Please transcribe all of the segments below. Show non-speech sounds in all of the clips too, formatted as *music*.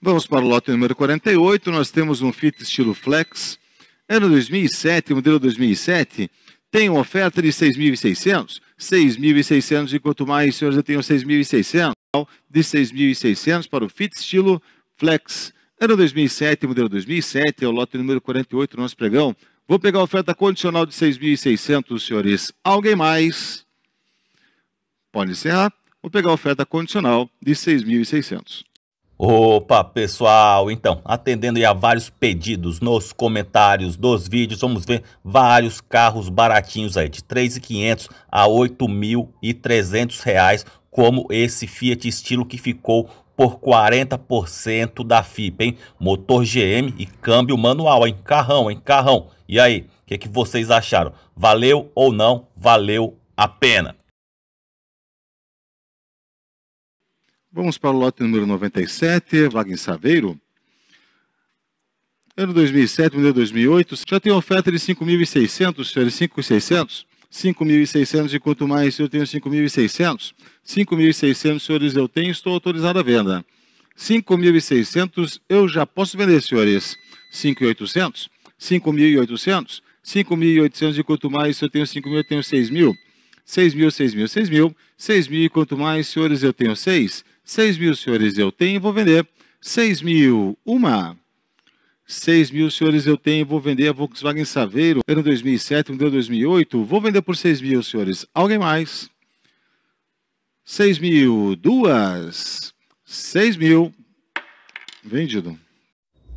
Vamos para o lote número 48, nós temos um Fit estilo Flex, ano 2007, modelo 2007, tem uma oferta de 6.600, 6.600 e quanto mais senhores eu tenho 6.600, de 6.600 para o Fit estilo Flex, ano 2007, modelo 2007, é o lote número 48 do nosso pregão. Vou pegar a oferta condicional de 6.600, senhores. Alguém mais? Pode encerrar. Vou pegar a oferta condicional de 6.600. Opa, pessoal! Então, atendendo a vários pedidos nos comentários dos vídeos, vamos ver vários carros baratinhos aí, de 3.500 a 8.300 reais, como esse Fiat estilo que ficou por 40% da FIP, hein? Motor GM e câmbio manual, hein? Carrão, hein? Carrão. E aí, o que, que vocês acharam? Valeu ou não valeu a pena? Vamos para o lote número 97, vaga em Saveiro. Ano 2007, ano 2008, já tem oferta de 5.600, senhores, 5.600? 5.600 e quanto mais eu tenho 5.600? 5.600, senhores, eu tenho, estou autorizado à venda. 5.600 eu já posso vender, senhores. 5.800? 5.800? 5.800 e quanto mais eu tenho 5.000, eu tenho 6.000. 6.000, 6.000, 6.000, 6.000 e quanto mais, senhores, eu tenho 6. 6 mil, senhores, eu tenho e vou vender. 6 mil, uma. 6 mil, senhores, eu tenho e vou vender a Volkswagen Saveiro, ano 2007, ano 2008. Vou vender por 6 mil, senhores. Alguém mais? 6 mil, duas. 6 mil, vendido.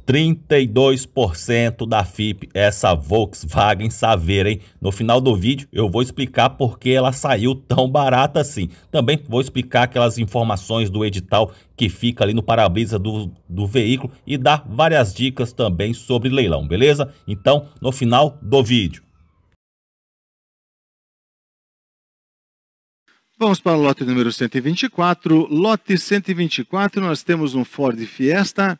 32% da FIP, essa Volkswagen Saveira, hein? No final do vídeo eu vou explicar por que ela saiu tão barata assim. Também vou explicar aquelas informações do edital que fica ali no para-brisa do, do veículo e dar várias dicas também sobre leilão, beleza? Então, no final do vídeo. Vamos para o lote número 124. Lote 124, nós temos um Ford Fiesta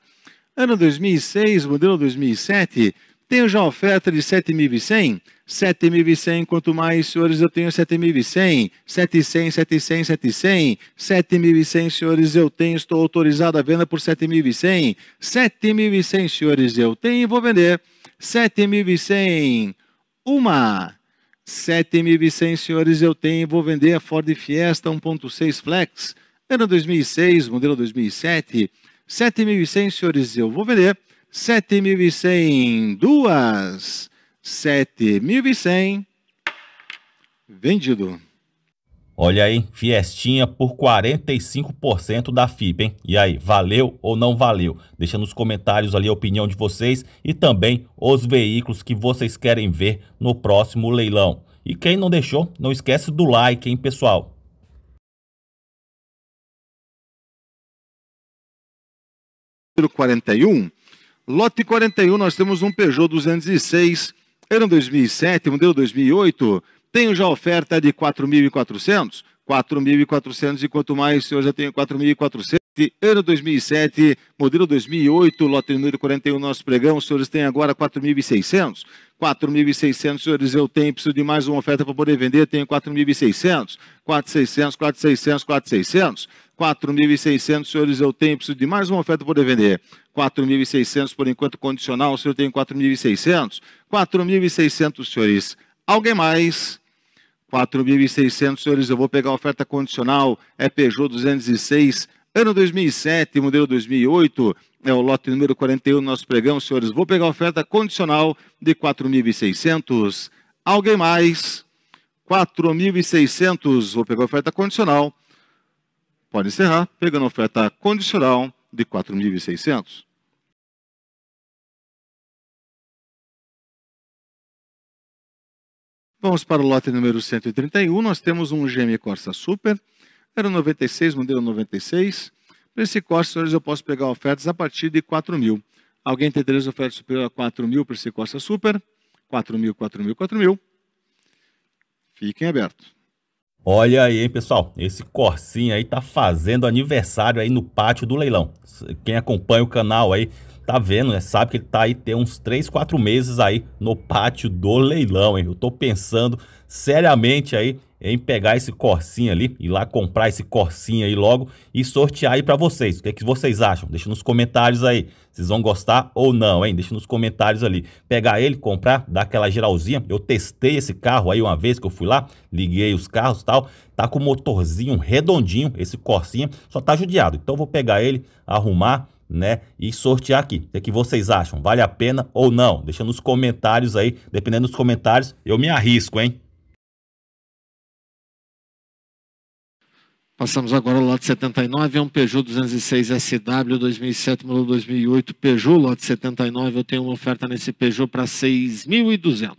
Ano 2006, modelo 2007, tenho já oferta de 7.100, 7.100, quanto mais, senhores, eu tenho 7.100, 700, 700, 700, 7.100, senhores, eu tenho, estou autorizado a venda por 7.100, 7.100, senhores, eu tenho, vou vender 7.100, uma, 7.100, senhores, eu tenho, vou vender a Ford Fiesta 1.6 Flex, ano 2006, modelo 2007, 7.100, senhores, eu vou vender. 7.100, duas. 7.100, vendido. Olha aí, Fiestinha por 45% da FIP, hein? E aí, valeu ou não valeu? Deixa nos comentários ali a opinião de vocês e também os veículos que vocês querem ver no próximo leilão. E quem não deixou, não esquece do like, hein, pessoal? número 41. Lote 41, nós temos um Peugeot 206, ano 2007, modelo 2008. Tenho já oferta de 4.400. 4.400 e quanto mais, senhores já tenho 4.400. Ano 2007, modelo 2008, lote número 41, nosso pregão. Os senhores têm agora 4.600. 4.600, senhores, eu tenho, preciso de mais uma oferta para poder vender, tenho 4.600. 4.600, 4.600, 4.600. 4.600, senhores, eu tenho, preciso de mais uma oferta para poder vender. 4.600, por enquanto, condicional, o senhor tem 4.600? 4.600, senhores. Alguém mais? 4.600, senhores, eu vou pegar a oferta condicional, é Peugeot 206, ano 2007, modelo 2008, é o lote número 41, nosso pregão, senhores, vou pegar a oferta condicional de 4.600. Alguém mais? 4.600, vou pegar a oferta condicional, pode encerrar pegando a oferta condicional de 4.600. Vamos para o lote número 131. Nós temos um GM Corsa Super, era 96, modelo 96. Para esse Corsa, senhores, eu posso pegar ofertas a partir de 4 mil. Alguém tem três ofertas superior a 4 mil para esse Corsa Super? 4 mil, 4 mil, 4 mil. Fiquem abertos. Olha aí, hein, pessoal. Esse Corsinha aí tá fazendo aniversário aí no pátio do leilão. Quem acompanha o canal aí tá vendo, né? Sabe que ele tá aí tem uns 3, 4 meses aí no pátio do leilão, hein? Eu tô pensando seriamente aí em pegar esse Corsinha ali, ir lá comprar esse Corsinha aí logo e sortear aí para vocês. O que, é que vocês acham? Deixa nos comentários aí. Vocês vão gostar ou não, hein? Deixa nos comentários ali. Pegar ele, comprar, dar aquela geralzinha. Eu testei esse carro aí uma vez que eu fui lá, liguei os carros e tal. Tá com o motorzinho redondinho, esse Corsinha, só tá judiado. Então eu vou pegar ele, arrumar né, e sortear aqui. O que, é que vocês acham? Vale a pena ou não? Deixa nos comentários aí. Dependendo dos comentários, eu me arrisco, hein? Passamos agora ao lote 79, é um Peugeot 206 SW 2007, modelo 2008, Peugeot, lote 79, eu tenho uma oferta nesse Peugeot para 6.200.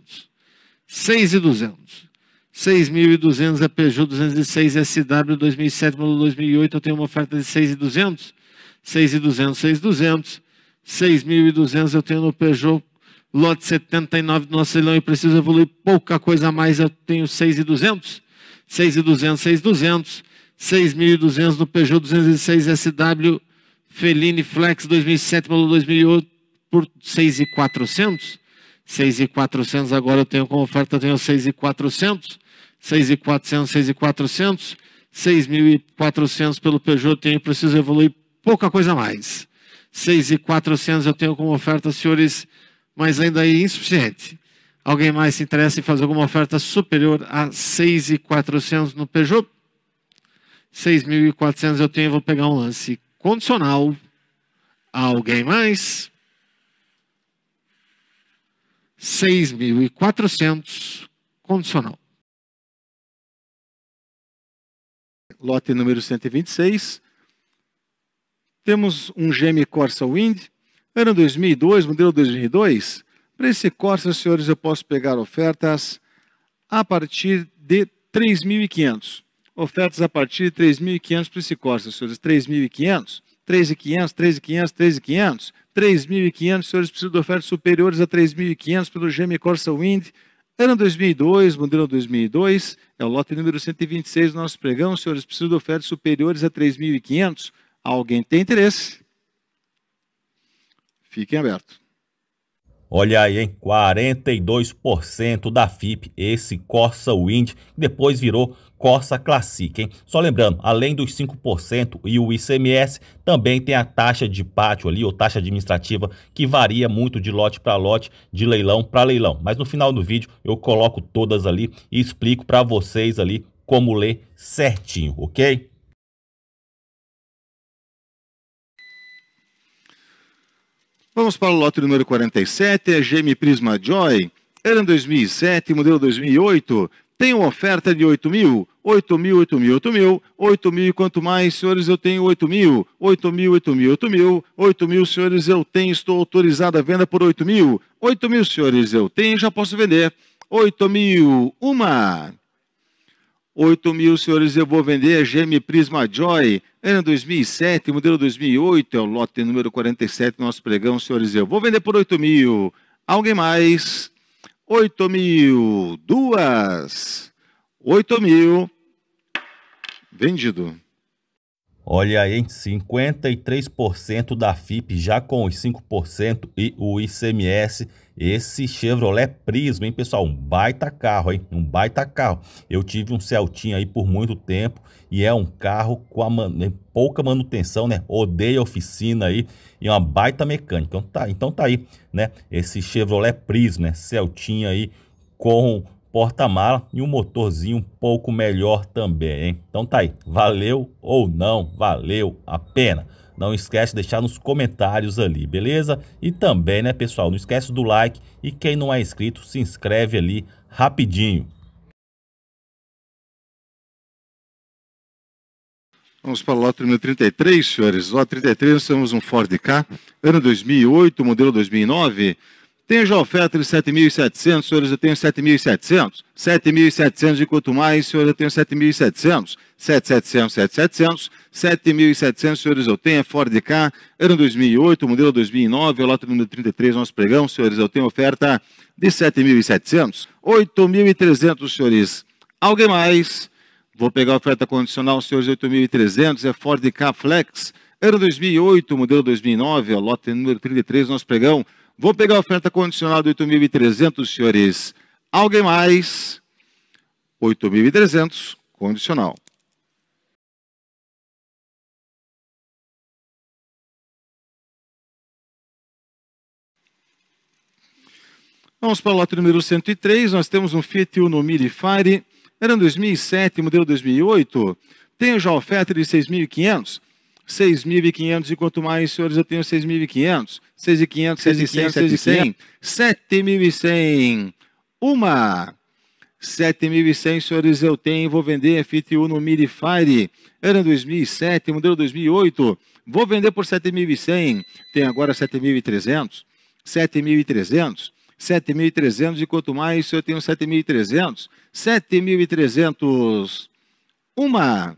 6.200. 6.200 é Peugeot 206 SW 2007, modelo 2008, eu tenho uma oferta de 6.200. 6.200, 6.200. 6.200 eu tenho no Peugeot lote 79 do nosso leilão e preciso evoluir pouca coisa a mais, eu tenho 6.200. 6.200, 6.200. 6.200 no Peugeot 206 SW Feline Flex 2007 modelo 2008 por 6.400. 6.400 agora eu tenho como oferta, tenho 6.400. 6.400, 6.400. 6.400 pelo Peugeot eu tenho, preciso evoluir pouca coisa mais. 6.400 eu tenho como oferta, senhores, mas ainda é insuficiente. Alguém mais se interessa em fazer alguma oferta superior a 6.400 no Peugeot? 6.400 eu tenho, vou pegar um lance condicional. Alguém mais? 6.400 condicional. Lote número 126. Temos um GM Corsa Wind, ano 2002, modelo 2002. Para esse Corsa, senhores, eu posso pegar ofertas a partir de 3.500 ofertas a partir de 3.500 para esse Corsa, senhores. 3.500, 3.500, 3.500, 3.500. 3.500, senhores, precisam de ofertas superiores a 3.500 pelo GM Corsa Wind. Ano 2002, modelo 2002, é o lote número 126 do nosso pregão. Senhores, precisam de ofertas superiores a 3.500. Alguém tem interesse? Fiquem abertos. Olha aí, hein? 42% da FIP, esse Corsa Wind, depois virou Corsa Classic. Hein? Só lembrando, além dos 5% e o ICMS, também tem a taxa de pátio ali, ou taxa administrativa, que varia muito de lote para lote, de leilão para leilão. Mas no final do vídeo eu coloco todas ali e explico para vocês ali como ler certinho, ok? Vamos para o lote número 47, a GM Prisma Joy, ano 2007, modelo 2008, tem uma oferta de 8 mil, 8 mil, 8 mil, 8 mil, 8 mil e quanto mais, senhores, eu tenho 8 mil, 8 mil, 8 mil, 8 mil, 8 mil, senhores, eu tenho, estou autorizado a venda por 8 mil, 8 mil, senhores, eu tenho, já posso vender, 8 mil, uma, 8 mil, senhores, eu vou vender a GM Prisma Joy, ano 2007, modelo 2008, é o lote número 47 do nosso pregão, senhores, eu vou vender por 8 mil, alguém mais? oito mil, duas, oito mil, vendido. Olha aí, 53% da FIP já com os 5% e o ICMS esse Chevrolet Prisma, hein, pessoal? Um baita carro, hein? Um baita carro. Eu tive um Celtinha aí por muito tempo e é um carro com man... Né, pouca manutenção, né? Odeia oficina aí e uma baita mecânica. Então tá, então tá aí, né? Esse Chevrolet Prisma, né? Celtinha aí com porta-mala e um motorzinho um pouco melhor também, hein? Então tá aí. Valeu ou não valeu a pena? Não esquece de deixar nos comentários ali, beleza? E também, né, pessoal, não esquece do like e quem não é inscrito, se inscreve ali rapidinho. Vamos para o lote número 33, senhores. Lote 33, nós temos um Ford K, ano 2008, modelo 2009. Tenho já oferta de 7.700, senhores, eu tenho 7.700. 7.700 e quanto mais, senhores, eu tenho 7.700. 7.700, 7.700. 7.700, senhores, eu tenho, é fora de cá. Ano 2008, modelo 2009, lote número 33, nós pregamos, senhores, eu tenho oferta de 7.700. 8.300, senhores. Alguém mais? Vou pegar a oferta condicional, senhores, 8.300, é Ford K Flex. Ano 2008, modelo 2009, lote número 33, nós pregamos. Vou pegar a oferta condicional de 8.300, senhores. Alguém mais? 8.300, condicional. Vamos para o lote número 103. Nós temos um Fiat Uno Mille Fire. Era 2007, modelo 2008. Tenho já oferta de 6.500. 6.500 e quanto mais, senhores, eu tenho 6.500. 6.500, 6.500, 6.100. 7.100. Uma. 7.100, senhores, eu tenho. Vou vender FTU no Midfire. Era 2007, modelo 2008. Vou vender por 7.100. Tem agora 7.300. 7.300. 7.300 e quanto mais, eu tenho 7.300. 7.300. Uma.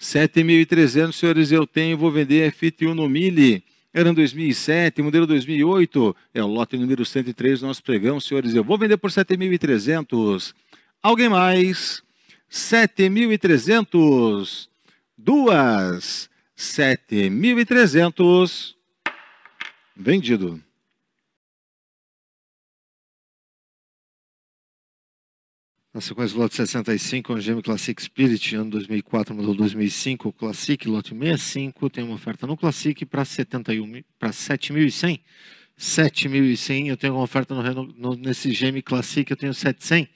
7.300, senhores, eu tenho, vou vender F1 no Mille. Era em 2007, modelo 2008, é o lote número 103 do nosso pregão, senhores. Eu vou vender por 7.300. Alguém mais? 7.300. Duas. 7.300. Vendido. Na sequência, o lote 65 é um Classic Spirit, ano 2004, modelo 2005, Classic, lote 65, tem uma oferta no Classic para 71 para 7.100. 7.100, eu tenho uma oferta no, no, nesse GM Classic, eu tenho 700.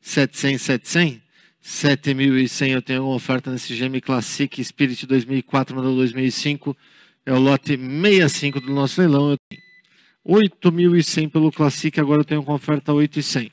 700, 700. 7.100, eu tenho uma oferta nesse GM Classic Spirit 2004, modelo 2005, é o lote 65 do nosso leilão. eu tenho 8.100 pelo Classic, agora eu tenho uma oferta 8.100.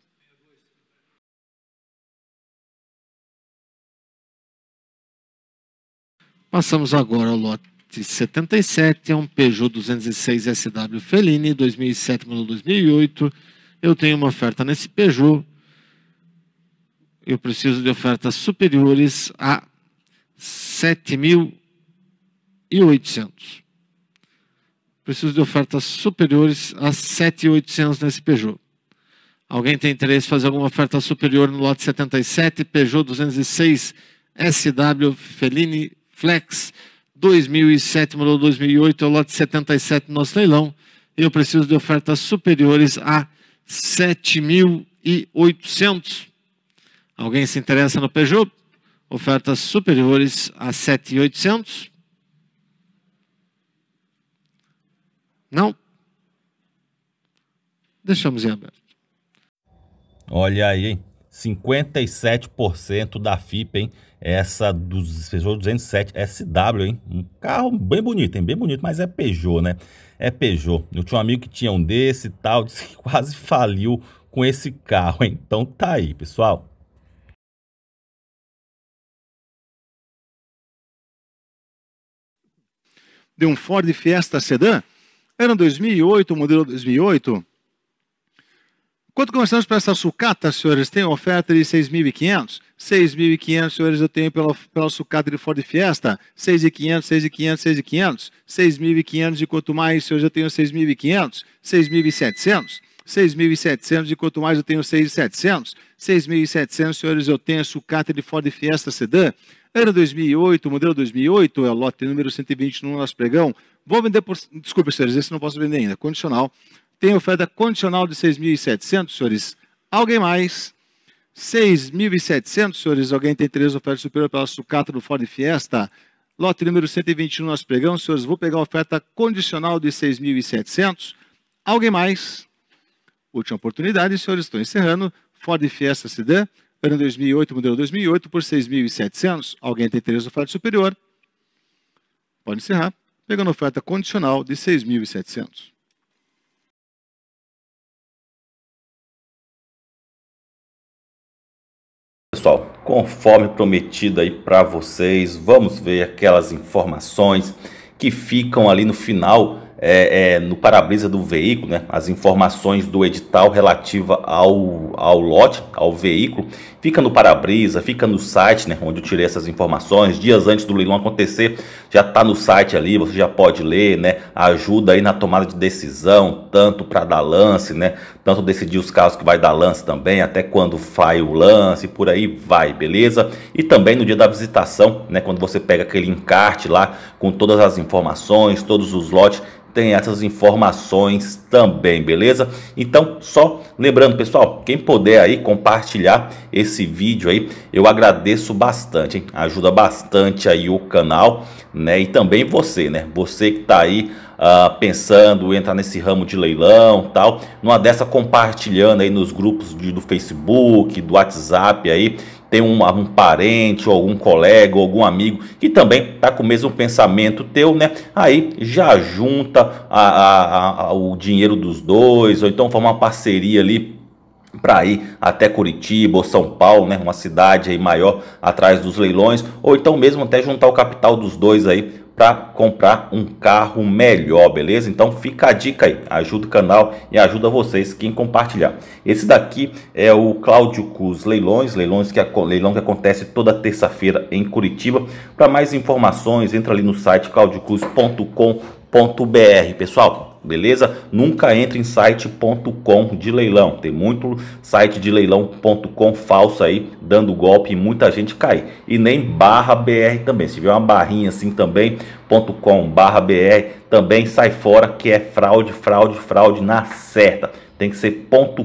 Passamos agora ao lote 77, é um Peugeot 206 SW Fellini, 2007 2008. Eu tenho uma oferta nesse Peugeot. Eu preciso de ofertas superiores a 7.800. Preciso de ofertas superiores a 7.800 nesse Peugeot. Alguém tem interesse em fazer alguma oferta superior no lote 77, Peugeot 206 SW Fellini Flex 2007 modelo 2008 é o lote 77 do nosso leilão. Eu preciso de ofertas superiores a 7.800. Alguém se interessa no Peugeot? Ofertas superiores a 7.800? Não? Deixamos em aberto. Olha aí, 57% da FIP, hein? Essa dos Peugeot 207 SW, hein? Um carro bem bonito, hein? Bem bonito, mas é Peugeot, né? É Peugeot. Eu tinha um amigo que tinha um desse e tal, *laughs* disse que quase faliu com esse carro, hein? Então tá aí, pessoal. De um Ford Fiesta Sedan? Era 2008, modelo 2008? Quanto começamos para essa sucata, senhores? Tem oferta de 6.500? 6.500, senhores, eu tenho pela, pela sucata de Ford Fiesta. 6.500, 6.500, 6.500. 6.500 e quanto mais, senhores, eu tenho 6.500. 6.700. 6.700 e quanto mais eu tenho 6.700. 6.700, senhores, eu tenho a sucata de Ford Fiesta Sedan. Ano 2008, modelo 2008, é o lote número 120 no nosso pregão. Vou vender por... Desculpa, senhores, esse não posso vender ainda. Condicional. Tem oferta condicional de 6.700, senhores. Alguém mais? 6.700, senhores. Alguém tem interesse oferta superior pela sucata do Ford Fiesta? Lote número 121 nós pegamos, senhores. Vou pegar a oferta condicional de 6.700. Alguém mais? Última oportunidade, senhores. Estou encerrando. Ford Fiesta Sedan, ano 2008, modelo 2008, por 6.700. Alguém tem interesse oferta superior? Pode encerrar. Pegando oferta condicional de 6.700. pessoal, conforme prometido aí para vocês, vamos ver aquelas informações que ficam ali no final é, é, no para-brisa do veículo, né, as informações do edital relativa ao, ao lote, ao veículo, fica no para-brisa, fica no site, né, onde eu tirei essas informações, dias antes do leilão acontecer, já está no site ali, você já pode ler, né, ajuda aí na tomada de decisão, tanto para dar lance, né, tanto decidir os casos que vai dar lance também, até quando faz o lance, por aí vai, beleza? E também no dia da visitação, né, quando você pega aquele encarte lá com todas as informações, todos os lotes, tem essas informações também, beleza? Então, só lembrando, pessoal, quem puder aí compartilhar esse vídeo aí, eu agradeço bastante, hein? Ajuda bastante aí o canal, né? E também você, né? Você que tá aí Uh, pensando em entrar nesse ramo de leilão tal, numa dessa compartilhando aí nos grupos de, do Facebook, do WhatsApp aí, tem um, um parente, ou algum colega, ou algum amigo que também está com o mesmo pensamento teu, né? Aí já junta a, a, a, o dinheiro dos dois, ou então forma uma parceria ali para ir até Curitiba ou São Paulo, né, uma cidade aí maior atrás dos leilões, ou então mesmo até juntar o capital dos dois aí para comprar um carro melhor, beleza? Então fica a dica aí, ajuda o canal e ajuda vocês quem compartilhar. Esse daqui é o Cláudio Cus Leilões, leilões que leilão que acontece toda terça-feira em Curitiba. Para mais informações, entra ali no site claudiocus.com.br, pessoal beleza? Nunca entre em site.com de leilão. Tem muito site de leilão.com falso aí, dando golpe e muita gente cai. E nem barra BR também. Se tiver uma barrinha assim também, .com barra BR, também sai fora que é fraude, fraude, fraude na certa. Tem que ser ponto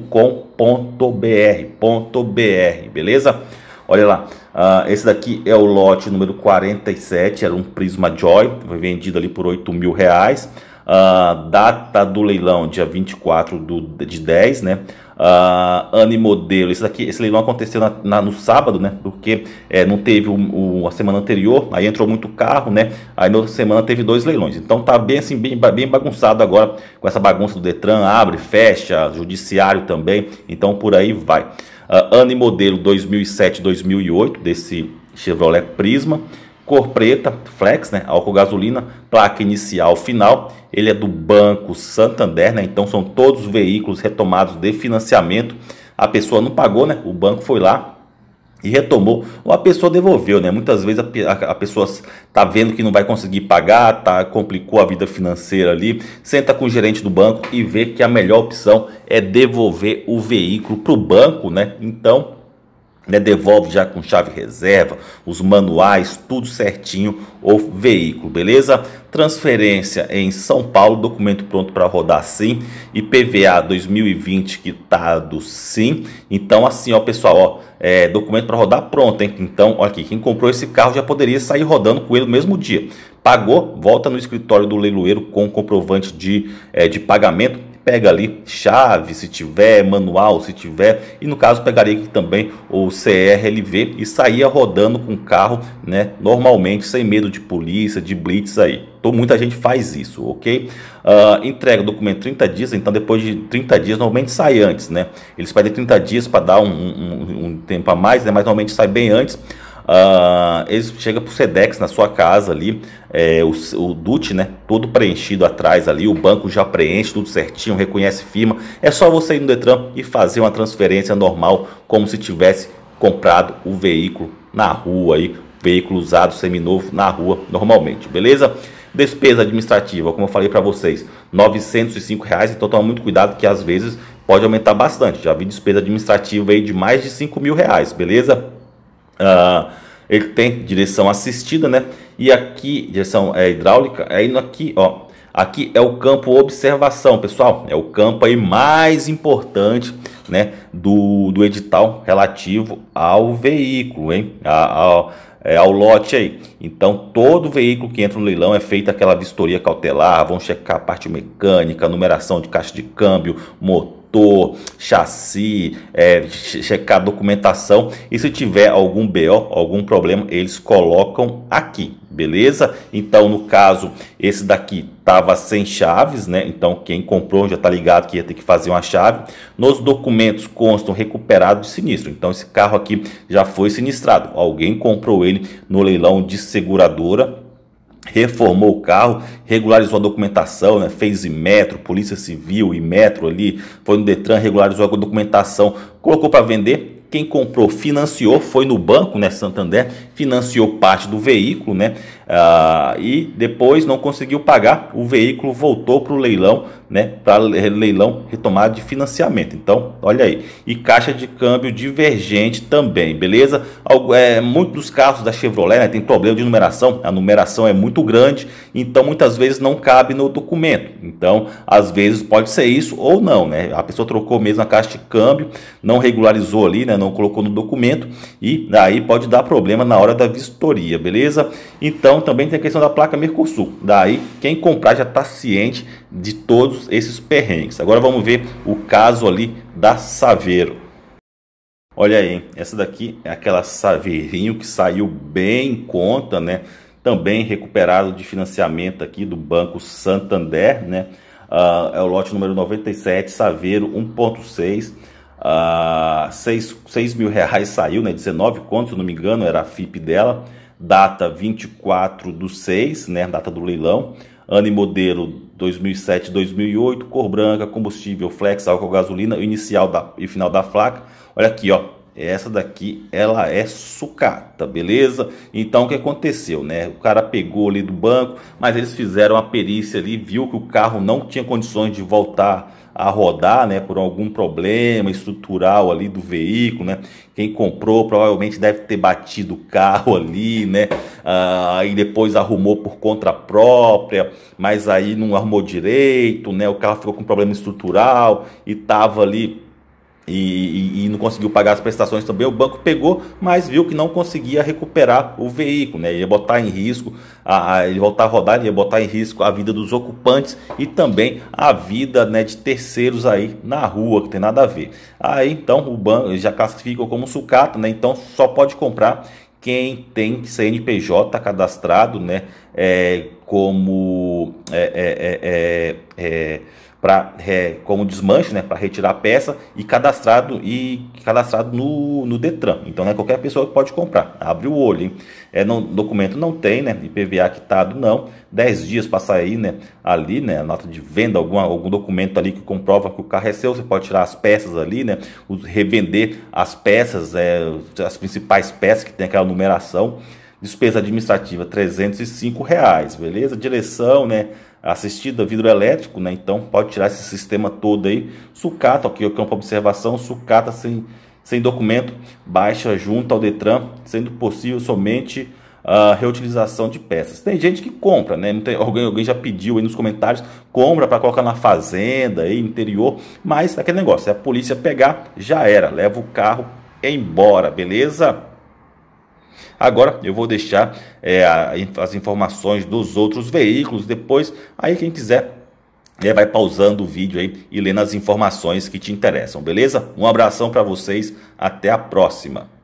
.br, beleza? Olha lá, uh, esse daqui é o lote número 47, era um Prisma Joy, foi vendido ali por 8 mil reais. Uh, data do leilão, dia 24 do, de 10, né? Uh, ano e modelo. Esse, daqui, esse leilão aconteceu na, na, no sábado, né? Porque é, não teve o, o, a semana anterior, aí entrou muito carro, né? Aí na outra semana teve dois leilões. Então tá bem assim, bem, bem bagunçado agora com essa bagunça do Detran, abre, fecha, judiciário também. Então por aí vai. Uh, ano e modelo 2007-2008 desse Chevrolet Prisma cor preta, flex, né? Álcool gasolina, placa inicial, final. Ele é do Banco Santander, né? Então são todos os veículos retomados de financiamento. A pessoa não pagou, né? O banco foi lá e retomou, ou a pessoa devolveu, né? Muitas vezes a, a, a pessoa tá vendo que não vai conseguir pagar, tá complicou a vida financeira ali, senta com o gerente do banco e vê que a melhor opção é devolver o veículo para o banco, né? Então, né, devolve já com chave reserva, os manuais, tudo certinho, o veículo, beleza? Transferência em São Paulo, documento pronto para rodar sim, IPVA 2020 quitado sim. Então assim, ó pessoal, ó, é, documento para rodar pronto, hein? Então, aqui, quem comprou esse carro já poderia sair rodando com ele no mesmo dia. Pagou, volta no escritório do leiloeiro com comprovante de, é, de pagamento pega ali chave, se tiver, manual, se tiver, e no caso pegaria aqui também o CRLV e saía rodando com o carro, né, normalmente sem medo de polícia, de blitz aí. Então muita gente faz isso, ok? Uh, entrega o documento 30 dias, então depois de 30 dias, normalmente sai antes, né? Eles pedem 30 dias para dar um, um, um tempo a mais, né? Mas normalmente sai bem antes ah, eles chega para o Sedex na sua casa ali, é, o, o DUT, né? Todo preenchido atrás ali, o banco já preenche tudo certinho, reconhece firma. É só você ir no Detran e fazer uma transferência normal, como se tivesse comprado o veículo na rua aí, veículo usado seminovo na rua normalmente, beleza? Despesa administrativa, como eu falei para vocês, R$ 905, reais, então toma muito cuidado que às vezes pode aumentar bastante. Já vi despesa administrativa aí de mais de 5 mil reais, beleza? Uh, ele tem direção assistida, né? E aqui, direção é, hidráulica, aí é aqui, ó. Aqui é o campo observação, pessoal. É o campo aí mais importante, né, do, do edital relativo ao veículo, hein? ao, é, ao lote aí. Então, todo veículo que entra no leilão é feita aquela vistoria cautelar, vão checar a parte mecânica, numeração de caixa de câmbio, motor motor, chassi, é, checar documentação. E se tiver algum BO, algum problema, eles colocam aqui, beleza? Então, no caso, esse daqui tava sem chaves, né? Então, quem comprou já tá ligado que ia ter que fazer uma chave. Nos documentos constam recuperado de sinistro. Então, esse carro aqui já foi sinistrado. Alguém comprou ele no leilão de seguradora reformou o carro, regularizou a documentação, né? fez Metro, Polícia Civil, e Metro ali, foi no Detran, regularizou a documentação, colocou para vender. Quem comprou, financiou, foi no banco, né, Santander, financiou parte do veículo, né? Ah, e depois não conseguiu pagar, o veículo voltou para o leilão, né? Para leilão retomado de financiamento. Então, olha aí. E caixa de câmbio divergente também, beleza? Algo, é, muitos dos carros da Chevrolet né, tem problema de numeração, a numeração é muito grande, então muitas vezes não cabe no documento. Então, às vezes pode ser isso ou não, né? A pessoa trocou mesmo a caixa de câmbio, não regularizou ali, né? Não colocou no documento e daí pode dar problema na hora hora da vistoria, beleza? Então também tem a questão da placa Mercosul. Daí quem comprar já está ciente de todos esses perrengues. Agora vamos ver o caso ali da Saveiro. Olha aí, essa daqui é aquela Saveirinho que saiu bem em conta, né? Também recuperado de financiamento aqui do Banco Santander, né? Uh, é o lote número 97, Saveiro 1.6. Uh, 6, 6 mil reais saiu, né? 19 contos, se não me engano, era a FIP dela. Data 24 do 6, né? Data do leilão. Ano e modelo 2007, 2008. Cor branca, combustível flex, álcool, gasolina. Inicial da, e final da placa. Olha aqui, ó. Essa daqui, ela é sucata, beleza? Então, o que aconteceu, né? O cara pegou ali do banco, mas eles fizeram a perícia ali, viu que o carro não tinha condições de voltar a rodar, né, por algum problema estrutural ali do veículo, né? Quem comprou provavelmente deve ter batido o carro ali, né? Ah, e depois arrumou por conta própria, mas aí não arrumou direito, né? O carro ficou com problema estrutural e tava ali e, e, e, não conseguiu pagar as prestações também, o banco pegou, mas viu que não conseguia recuperar o veículo, né? ia botar em risco, a, a, ele voltar a rodar, ia botar em risco a vida dos ocupantes e também a vida né, de terceiros aí na rua, que tem nada a ver. Aí então o banco já classificou como sucata, né? então só pode comprar quem tem CNPJ cadastrado né, é, como. É, é, é, é, é para é, como desmanche, né, para retirar a peça e cadastrado e cadastrado no, no Detran. Então, não é qualquer pessoa que pode comprar. Abre o olho, hein? É, não, documento não tem, né? IPVA quitado não. 10 dias para sair, né? Ali, né? Nota de venda, alguma, algum documento ali que comprova que o carro é seu. Você pode tirar as peças ali, né? Os, revender as peças, é, as principais peças que tem aquela numeração. Despesa administrativa 305 reais, beleza? Direção, né? assistida vidro elétrico, né? Então pode tirar esse sistema todo aí. Sucata, aqui o campo observação, sucata sem, sem documento, baixa junto ao Detran, sendo possível somente a reutilização de peças. Tem gente que compra, né? Tem, alguém, alguém já pediu aí nos comentários, compra para colocar na fazenda, aí, interior, mas é aquele negócio, se a polícia pegar, já era, leva o carro embora, beleza? Agora eu vou deixar é, as informações dos outros veículos. Depois, aí quem quiser é, vai pausando o vídeo aí e lendo as informações que te interessam, beleza? Um abração para vocês, até a próxima.